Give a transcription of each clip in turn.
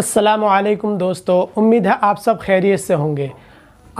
असलकम दोस्तों उम्मीद है आप सब खैरियत से होंगे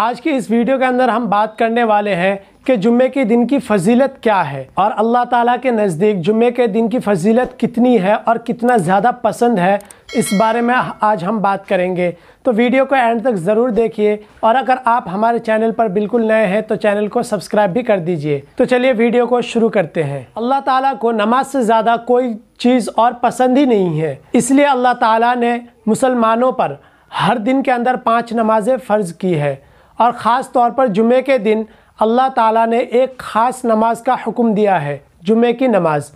आज की इस वीडियो के अंदर हम बात करने वाले हैं कि जुम्मे के दिन की फजीलत क्या है और अल्लाह ताला के नज़दीक जुम्मे के दिन की फजीलत कितनी है और कितना ज़्यादा पसंद है इस बारे में आज हम बात करेंगे तो वीडियो को एंड तक ज़रूर देखिए और अगर आप हमारे चैनल पर बिल्कुल नए हैं तो चैनल को सब्सक्राइब भी कर दीजिए तो चलिए वीडियो को शुरू करते हैं अल्लाह ताला को नमाज से ज़्यादा कोई चीज़ और पसंद ही नहीं है इसलिए अल्लाह ताला ने मुसलमानों पर हर दिन के अंदर पांच नमाज़ें फ़र्ज़ की है और ख़ास तौर पर जुमे के दिन अल्लाह ताला ने एक ख़ास नमाज का हुक्म दिया है जुमे की नमाज़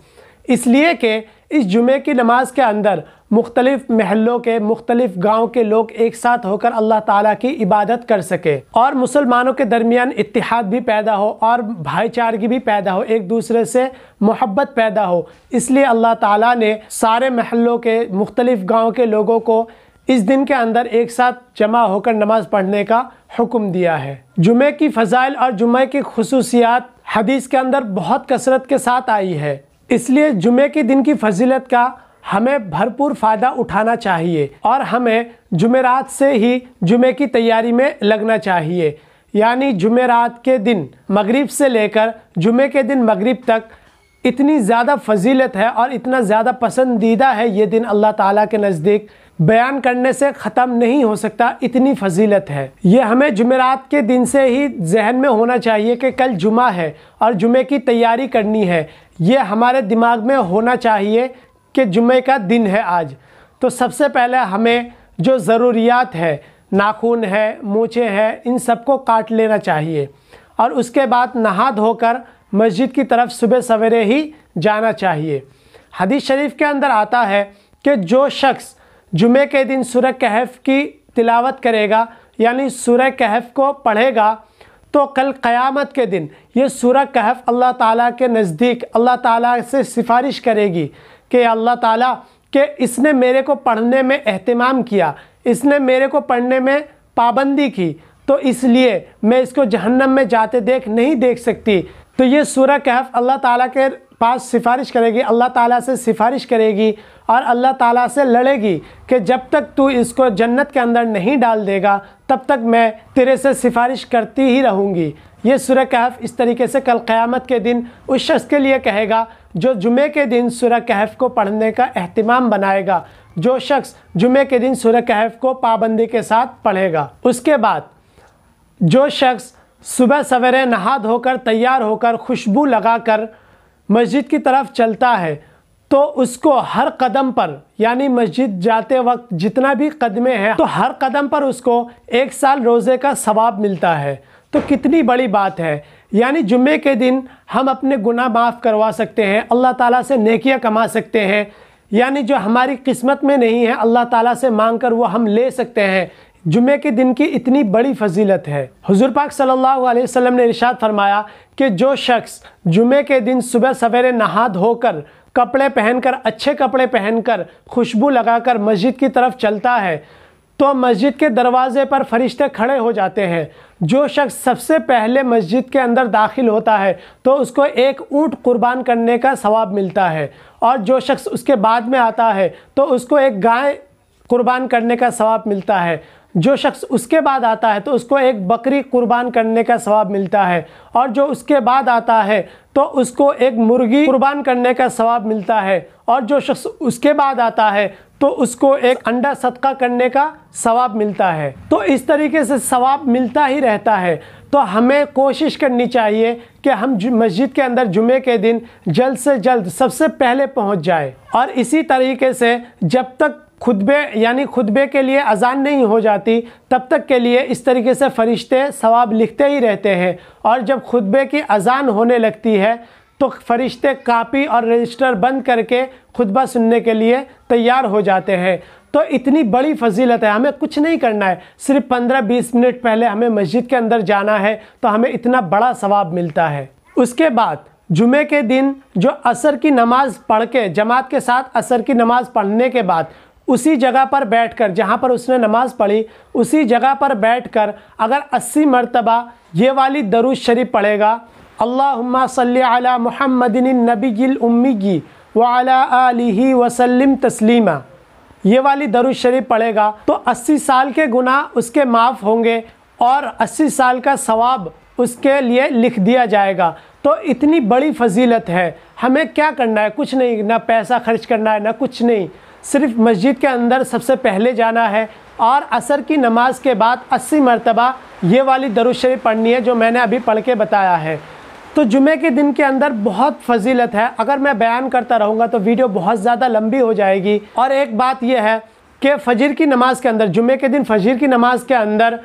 इसलिए कि इस जुमे की नमाज के अंदर मुख्तलिफ महलों के मुख्तलिफ गाँव के लोग एक साथ होकर अल्लाह ताला की इबादत कर सके और मुसलमानों के दरमियान इतिहाद भी पैदा हो और भाईचारगी भी पैदा हो एक दूसरे से मोहब्बत पैदा हो इसलिए अल्लाह ताला ने सारे महलों के मुख्तलिफ गाँव के लोगों को इस दिन के अंदर एक साथ जमा होकर नमाज़ पढ़ने का हुक्म दिया है जुमे की फ़जाइल और जुमे की खसूसियात हदीस के अंदर बहुत कसरत के साथ आई है इसलिए जुमे के दिन की फजीलत का हमें भरपूर फ़ायदा उठाना चाहिए और हमें जुमेरात से ही जुमे की तैयारी में लगना चाहिए यानी जुमेरात के दिन मगरिब से लेकर जुमे के दिन मगरिब तक इतनी ज़्यादा फजीलत है और इतना ज़्यादा पसंदीदा है ये दिन अल्लाह ताला के नज़दीक बयान करने से ख़त्म नहीं हो सकता इतनी फजीलत है ये हमें जुमेरात के दिन से ही जहन में होना चाहिए कि कल जुमा है और जुमे की तैयारी करनी है ये हमारे दिमाग में होना चाहिए कि जुमे का दिन है आज तो सबसे पहले हमें जो ज़रूरियात है नाखून है मूछे हैं इन सबको काट लेना चाहिए और उसके बाद नहा धोकर मस्जिद की तरफ सुबह सवेरे ही जाना चाहिए हदीस शरीफ के अंदर आता है कि जो शख्स जुमे के दिन सुर कहफ की तिलावत करेगा यानी सुर कहफ को पढ़ेगा तो कल क़यामत के दिन ये सूर कहफ अल्लाह ताला के नज़दीक अल्लाह ताला से सिफारिश करेगी कि अल्लाह ताला के इसने मेरे को पढ़ने में अहतमाम किया इसने मेरे को पढ़ने में पाबंदी की तो इसलिए मैं इसको जहन्नम में जाते देख नहीं देख सकती तो ये सूरह कहफ अल्लाह ताला के पास सिफारिश करेगी अल्लाह ताला से सिफारिश करेगी और अल्लाह ताला से लड़ेगी कि जब तक तू इसको जन्नत के अंदर नहीं डाल देगा तब तक मैं तेरे से सिफारिश करती ही रहूँगी ये सुर कहफ इस तरीके से कल क़्यामत के दिन उस शख्स के लिए कहेगा जो जुमे के दिन सुर कहफ को पढ़ने का अहतमाम बनाएगा जो शख्स जुमे के दिन सुर कहफ को पाबंदी के साथ पढ़ेगा उसके बाद जो शख्स सुबह सवेरे नहा धोकर तैयार होकर खुशबू लगाकर मस्जिद की तरफ चलता है तो उसको हर कदम पर यानी मस्जिद जाते वक्त जितना भी कदमे हैं तो हर कदम पर उसको एक साल रोज़े का सवाब मिलता है तो कितनी बड़ी बात है यानी जुम्मे के दिन हम अपने गुनाह माफ़ करवा सकते हैं अल्लाह ताला से नेकियां कमा सकते हैं यानी जो हमारी किस्मत में नहीं है अल्लाह ताला से मांग कर वह हम ले सकते हैं जुमे के दिन की इतनी बड़ी फजीलत है हुजूर पाक सल्लल्लाहु अलैहि वसल्लम ने इरशाद फरमाया कि जो शख्स जुमे के दिन सुबह सवेरे नहा धोकर कपड़े पहनकर अच्छे कपड़े पहनकर खुशबू लगाकर मस्जिद की तरफ चलता है तो मस्जिद के दरवाजे पर फरिश्ते खड़े हो जाते हैं जो शख्स सबसे पहले मस्जिद के अंदर दाखिल होता है तो उसको एक ऊँट कुर्बान करने का सवाब मिलता है और जो शख्स उसके बाद में आता है तो उसको एक गाय कुर्बान करने का सवाब मिलता है जो शख्स उसके बाद आता है तो उसको एक बकरी कुर्बान करने का सवाब मिलता है और जो उसके बाद आता है तो उसको एक मुर्गी कुर्बान करने का सवाब मिलता है और जो शख्स उसके बाद आता है तो उसको एक अंडा सदका करने का सवाब मिलता है तो इस तरीके से सवाब मिलता ही रहता है तो हमें कोशिश करनी चाहिए कि हम मस्जिद के अंदर जुमे के दिन जल्द से जल्द सबसे पहले पहुंच जाए और इसी तरीके से जब तक खुतबे यानी खुतबे के लिए अजान नहीं हो जाती तब तक के लिए इस तरीके से फरिश्ते सवाब लिखते ही रहते हैं और जब खुतबे की अजान होने लगती है तो फरिश्ते कापी और रजिस्टर बंद करके खुतबा सुनने के लिए तैयार हो जाते हैं तो इतनी बड़ी फजीलत है हमें कुछ नहीं करना है सिर्फ पंद्रह बीस मिनट पहले हमें मस्जिद के अंदर जाना है तो हमें इतना बड़ा सवाब मिलता है उसके बाद जुमे के दिन जो असर की नमाज़ पढ़ के जमात के साथ असर की नमाज़ पढ़ने के बाद उसी जगह पर बैठकर जहाँ पर उसने नमाज़ पढ़ी उसी जगह पर बैठकर अगर अस्सी मरतबा ये वाली दरुज शरीफ पढ़ेगा अल्लाह सल अला महमदिन नबीगी वाला आलि वसलम तस्लीमा ये वाली दरुज शरीफ पढ़ेगा तो अस्सी साल के गुनाह उसके माफ़ होंगे और अस्सी साल का सवाब उसके लिए लिख दिया जाएगा तो इतनी बड़ी फजीलत है हमें क्या करना है कुछ नहीं ना पैसा खर्च करना है ना कुछ नहीं सिर्फ मस्जिद के अंदर सबसे पहले जाना है और असर की नमाज के बाद अस्सी मरतबा ये वाली दरुशरी पढ़नी है जो मैंने अभी पढ़ के बताया है तो जुमे के दिन के अंदर बहुत फजीलत है अगर मैं बयान करता रहूँगा तो वीडियो बहुत ज़्यादा लंबी हो जाएगी और एक बात यह है कि फजर की नमाज़ के अंदर जुमे के दिन फजर की नमाज़ के अंदर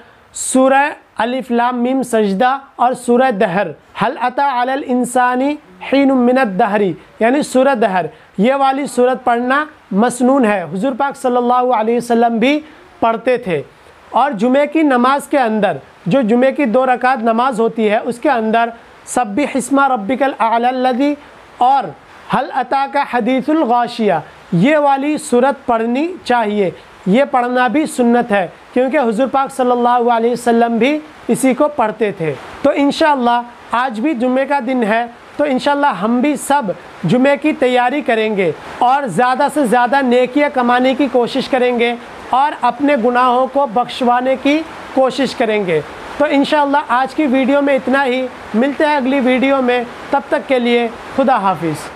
सूरह अलिफ्लाम मीम सजदा और सूरह दहर हल अता अल इंसानी हिन मिनत दहरी यानी सूरत दहर ये वाली सूरत पढ़ना मसनून है हुजूर पाक सल्लल्लाहु अलैहि वसल्लम भी पढ़ते थे और जुमे की नमाज के अंदर जो जुमे की दो रकात नमाज होती है उसके अंदर सब्बी हिस्मा रब्बिकल आलदी और हल अता का हदीसुलगाशिया ये वाली सूरत पढ़नी चाहिए ये पढ़ना भी सुन्नत है क्योंकि हुजूर पाक सल्लल्लाहु अलैहि वसल्लम भी इसी को पढ़ते थे तो इन आज भी जुमे का दिन है तो इन हम भी सब जुमे की तैयारी करेंगे और ज़्यादा से ज़्यादा नेकियाँ कमाने की कोशिश करेंगे और अपने गुनाहों को बख्शवाने की कोशिश करेंगे तो इन आज की वीडियो में इतना ही मिलते हैं अगली वीडियो में तब तक के लिए खुदा हाफिज़